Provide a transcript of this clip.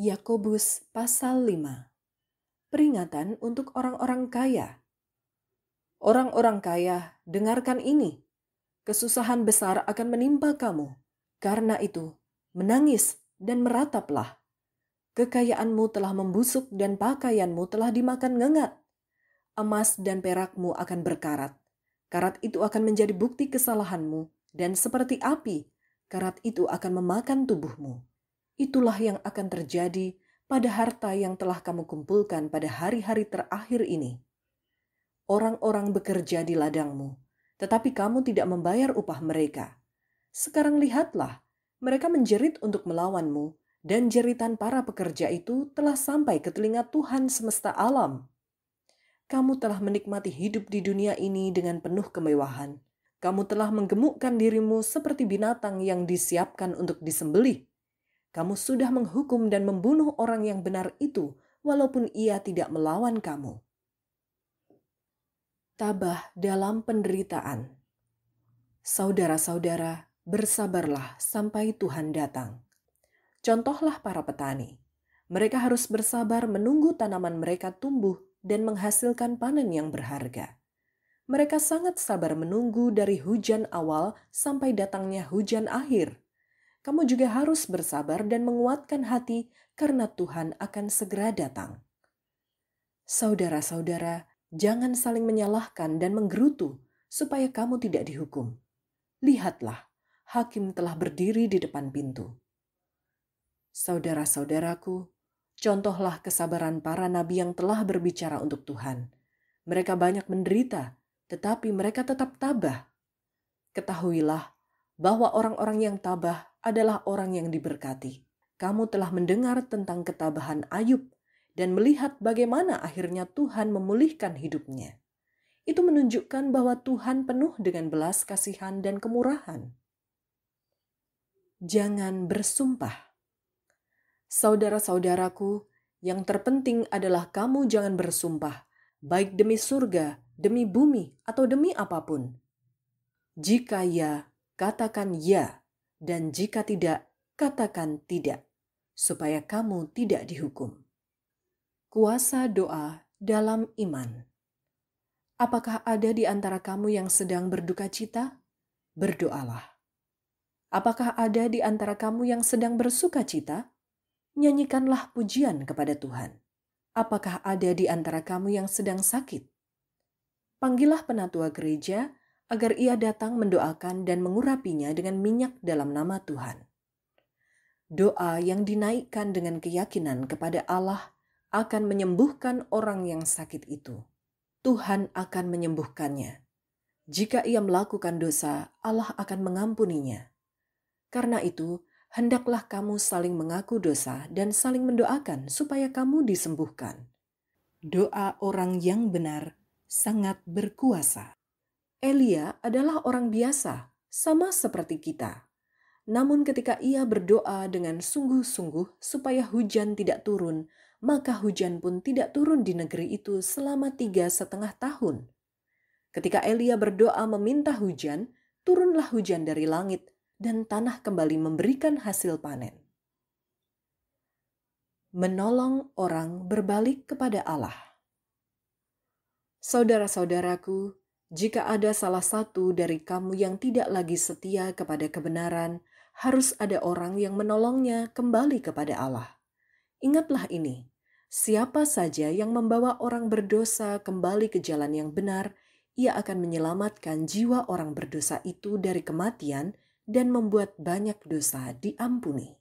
Yakobus pasal 5 Peringatan untuk orang-orang kaya Orang-orang kaya, dengarkan ini. Kesusahan besar akan menimpa kamu. Karena itu, menangis dan merataplah. Kekayaanmu telah membusuk dan pakaianmu telah dimakan ngengat. Emas dan perakmu akan berkarat. Karat itu akan menjadi bukti kesalahanmu dan seperti api, karat itu akan memakan tubuhmu itulah yang akan terjadi pada harta yang telah kamu kumpulkan pada hari-hari terakhir ini. Orang-orang bekerja di ladangmu, tetapi kamu tidak membayar upah mereka. Sekarang lihatlah, mereka menjerit untuk melawanmu, dan jeritan para pekerja itu telah sampai ke telinga Tuhan semesta alam. Kamu telah menikmati hidup di dunia ini dengan penuh kemewahan. Kamu telah menggemukkan dirimu seperti binatang yang disiapkan untuk disembelih kamu sudah menghukum dan membunuh orang yang benar itu, walaupun ia tidak melawan kamu. Tabah dalam penderitaan, saudara-saudara, bersabarlah sampai Tuhan datang. Contohlah para petani, mereka harus bersabar menunggu tanaman mereka tumbuh dan menghasilkan panen yang berharga mereka sangat sabar menunggu dari hujan awal sampai datangnya hujan akhir kamu juga harus bersabar dan menguatkan hati karena Tuhan akan segera datang. Saudara-saudara, jangan saling menyalahkan dan menggerutu supaya kamu tidak dihukum. Lihatlah, hakim telah berdiri di depan pintu. Saudara-saudaraku, contohlah kesabaran para nabi yang telah berbicara untuk Tuhan. Mereka banyak menderita, tetapi mereka tetap tabah. Ketahuilah bahwa orang-orang yang tabah adalah orang yang diberkati. Kamu telah mendengar tentang ketabahan Ayub dan melihat bagaimana akhirnya Tuhan memulihkan hidupnya. Itu menunjukkan bahwa Tuhan penuh dengan belas kasihan dan kemurahan. Jangan bersumpah. Saudara-saudaraku, yang terpenting adalah kamu jangan bersumpah, baik demi surga, demi bumi, atau demi apapun. Jika ya, katakan ya dan jika tidak, katakan tidak, supaya kamu tidak dihukum. Kuasa doa dalam iman. Apakah ada di antara kamu yang sedang berduka cita? Berdoalah. Apakah ada di antara kamu yang sedang bersuka cita? Nyanyikanlah pujian kepada Tuhan. Apakah ada di antara kamu yang sedang sakit? Panggillah penatua gereja agar ia datang mendoakan dan mengurapinya dengan minyak dalam nama Tuhan. Doa yang dinaikkan dengan keyakinan kepada Allah akan menyembuhkan orang yang sakit itu. Tuhan akan menyembuhkannya. Jika ia melakukan dosa, Allah akan mengampuninya. Karena itu, hendaklah kamu saling mengaku dosa dan saling mendoakan supaya kamu disembuhkan. Doa orang yang benar sangat berkuasa. Elia adalah orang biasa, sama seperti kita. Namun, ketika ia berdoa dengan sungguh-sungguh supaya hujan tidak turun, maka hujan pun tidak turun di negeri itu selama tiga setengah tahun. Ketika Elia berdoa meminta hujan, turunlah hujan dari langit, dan tanah kembali memberikan hasil panen. Menolong orang berbalik kepada Allah. Saudara-saudaraku, jika ada salah satu dari kamu yang tidak lagi setia kepada kebenaran, harus ada orang yang menolongnya kembali kepada Allah. Ingatlah ini: siapa saja yang membawa orang berdosa kembali ke jalan yang benar, ia akan menyelamatkan jiwa orang berdosa itu dari kematian dan membuat banyak dosa diampuni.